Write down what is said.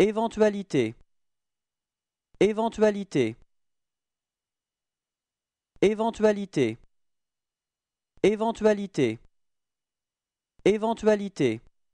Éventualité. Éventualité. Éventualité. Éventualité. Éventualité.